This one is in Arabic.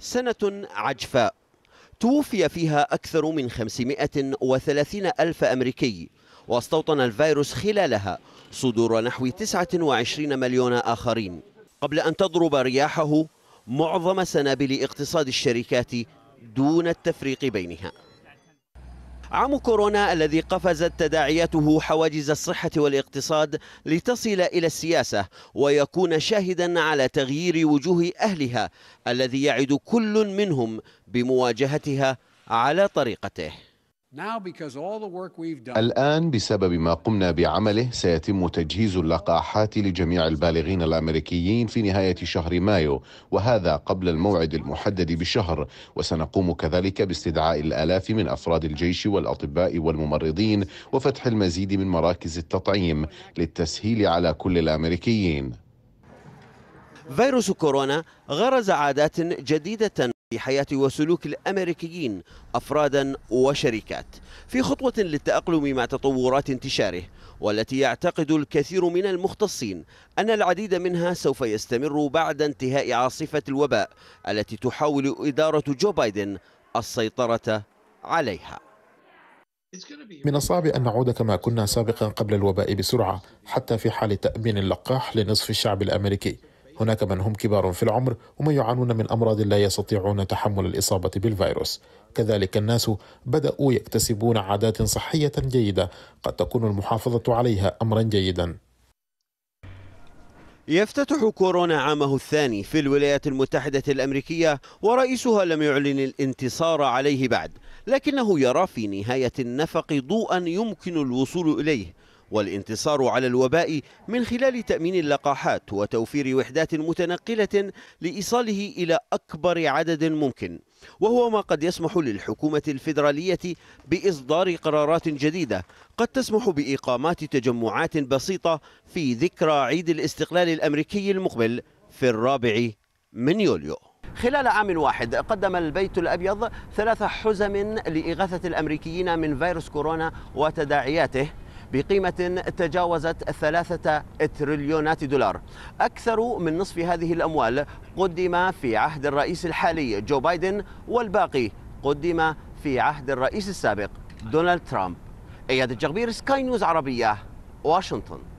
سنة عجفاء توفي فيها أكثر من 530 ألف أمريكي واستوطن الفيروس خلالها صدور نحو 29 مليون آخرين قبل أن تضرب رياحه معظم سنابل اقتصاد الشركات دون التفريق بينها عام كورونا الذي قفزت تداعياته حواجز الصحة والاقتصاد لتصل إلى السياسة ويكون شاهدا على تغيير وجوه أهلها الذي يعد كل منهم بمواجهتها على طريقته الآن بسبب ما قمنا بعمله سيتم تجهيز اللقاحات لجميع البالغين الأمريكيين في نهاية شهر مايو وهذا قبل الموعد المحدد بشهر وسنقوم كذلك باستدعاء الآلاف من أفراد الجيش والأطباء والممرضين وفتح المزيد من مراكز التطعيم للتسهيل على كل الأمريكيين فيروس كورونا غرز عادات جديدة في حياة وسلوك الأمريكيين أفرادا وشركات في خطوة للتأقلم مع تطورات انتشاره والتي يعتقد الكثير من المختصين أن العديد منها سوف يستمر بعد انتهاء عاصفة الوباء التي تحاول إدارة جو بايدن السيطرة عليها من الصعب أن نعود كما كنا سابقا قبل الوباء بسرعة حتى في حال تأمين اللقاح لنصف الشعب الأمريكي هناك من هم كبار في العمر ومن يعانون من أمراض لا يستطيعون تحمل الإصابة بالفيروس كذلك الناس بدأوا يكتسبون عادات صحية جيدة قد تكون المحافظة عليها أمرا جيدا يفتتح كورونا عامه الثاني في الولايات المتحدة الأمريكية ورئيسها لم يعلن الانتصار عليه بعد لكنه يرى في نهاية النفق ضوءا يمكن الوصول إليه والانتصار على الوباء من خلال تأمين اللقاحات وتوفير وحدات متنقلة لإيصاله إلى أكبر عدد ممكن وهو ما قد يسمح للحكومة الفيدرالية بإصدار قرارات جديدة قد تسمح بإقامات تجمعات بسيطة في ذكرى عيد الاستقلال الأمريكي المقبل في الرابع من يوليو خلال عام واحد قدم البيت الأبيض ثلاث حزم لإغاثة الأمريكيين من فيروس كورونا وتداعياته بقيمة تجاوزت ثلاثة تريليونات دولار أكثر من نصف هذه الأموال قدم في عهد الرئيس الحالي جو بايدن والباقي قدم في عهد الرئيس السابق دونالد ترامب إياد الجغبير سكاي نيوز عربية واشنطن